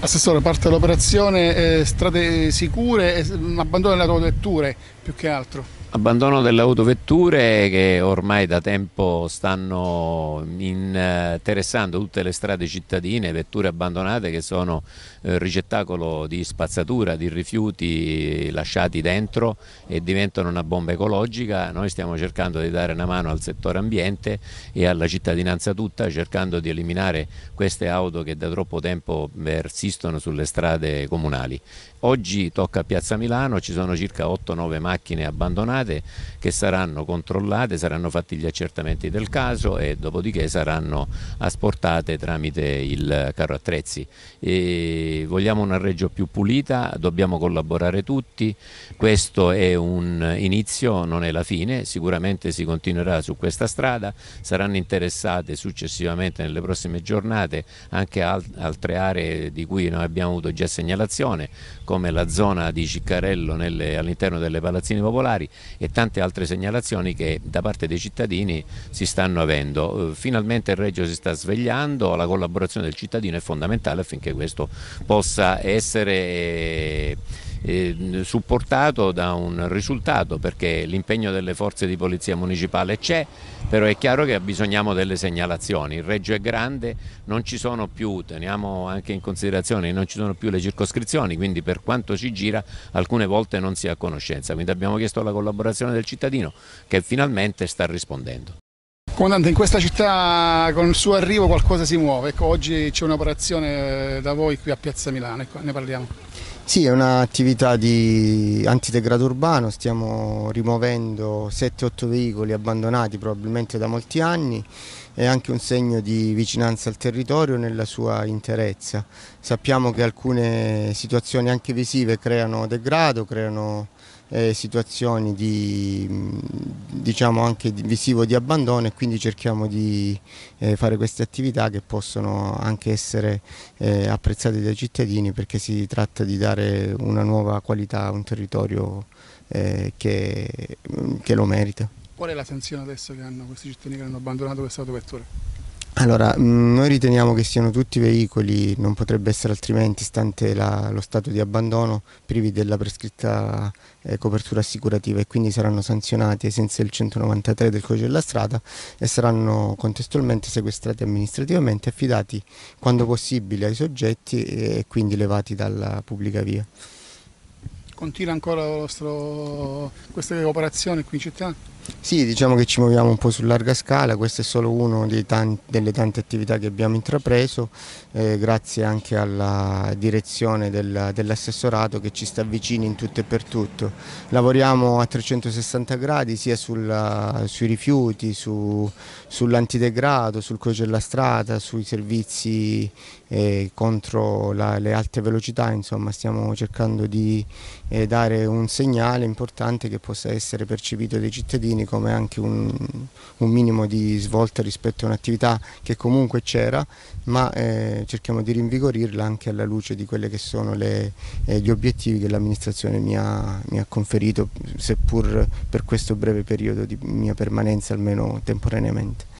Assessore, parte l'operazione eh, strade sicure, eh, abbandono le autovetture più che altro. Abbandono delle autovetture che ormai da tempo stanno interessando tutte le strade cittadine, vetture abbandonate che sono eh, ricettacolo di spazzatura, di rifiuti lasciati dentro e diventano una bomba ecologica. Noi stiamo cercando di dare una mano al settore ambiente e alla cittadinanza tutta cercando di eliminare queste auto che da troppo tempo persistono sulle strade comunali. Oggi tocca a Piazza Milano, ci sono circa 8-9 macchine abbandonate chiamate che saranno controllate, saranno fatti gli accertamenti del caso e dopodiché saranno asportate tramite il carro attrezzi. E vogliamo una Reggio più pulita, dobbiamo collaborare tutti, questo è un inizio, non è la fine, sicuramente si continuerà su questa strada, saranno interessate successivamente nelle prossime giornate anche altre aree di cui noi abbiamo avuto già segnalazione, come la zona di Ciccarello all'interno delle palazzine popolari e tante altre segnalazioni che da parte dei cittadini si stanno avendo. Eh, finalmente il Reggio si sta svegliando, la collaborazione del cittadino è fondamentale affinché questo possa essere eh, eh, supportato da un risultato perché l'impegno delle forze di polizia municipale c'è, però è chiaro che bisogniamo delle segnalazioni, il Reggio è grande, non ci sono più, teniamo anche in considerazione, non ci sono più le circoscrizioni, quindi per quanto ci gira alcune volte non si ha conoscenza, quindi abbiamo chiesto la collaborazione del cittadino che finalmente sta rispondendo. Comandante, in questa città con il suo arrivo qualcosa si muove, ecco, oggi c'è un'operazione eh, da voi qui a Piazza Milano, ecco, ne parliamo. Sì, è un'attività di antidegrado urbano, stiamo rimuovendo 7-8 veicoli abbandonati probabilmente da molti anni, è anche un segno di vicinanza al territorio nella sua interezza. Sappiamo che alcune situazioni anche visive creano degrado, creano eh, situazioni di, mm, diciamo anche di, visivo di abbandono e quindi cerchiamo di eh, fare queste attività che possono anche essere eh, apprezzate dai cittadini perché si tratta di dare una nuova qualità a un territorio eh, che, mm, che lo merita. Qual è la sanzione adesso che hanno questi cittadini che hanno abbandonato questa autovettura? Allora, mm, noi riteniamo che siano tutti veicoli, non potrebbe essere altrimenti, stante la, lo stato di abbandono, privi della prescritta eh, copertura assicurativa e quindi saranno sanzionati ai sensi del 193 del codice della strada e saranno contestualmente sequestrati amministrativamente affidati quando possibile ai soggetti e quindi levati dalla pubblica via. Continua ancora vostro, queste operazioni qui in città? Sì, diciamo che ci muoviamo un po' su larga scala, questa è solo una delle tante attività che abbiamo intrapreso, eh, grazie anche alla direzione del, dell'assessorato che ci sta vicini in tutto e per tutto. Lavoriamo a 360 gradi sia sulla, sui rifiuti, su, sull'antidegrado, sul codice della strada, sui servizi eh, contro la, le alte velocità, insomma stiamo cercando di eh, dare un segnale importante che possa essere percepito dai cittadini bambini come anche un, un minimo di svolta rispetto a un'attività che comunque c'era, ma eh, cerchiamo di rinvigorirla anche alla luce di quelli che sono le, eh, gli obiettivi che l'amministrazione mi ha, mi ha, conferito, seppur per questo breve periodo di mia permanenza, almeno temporaneamente.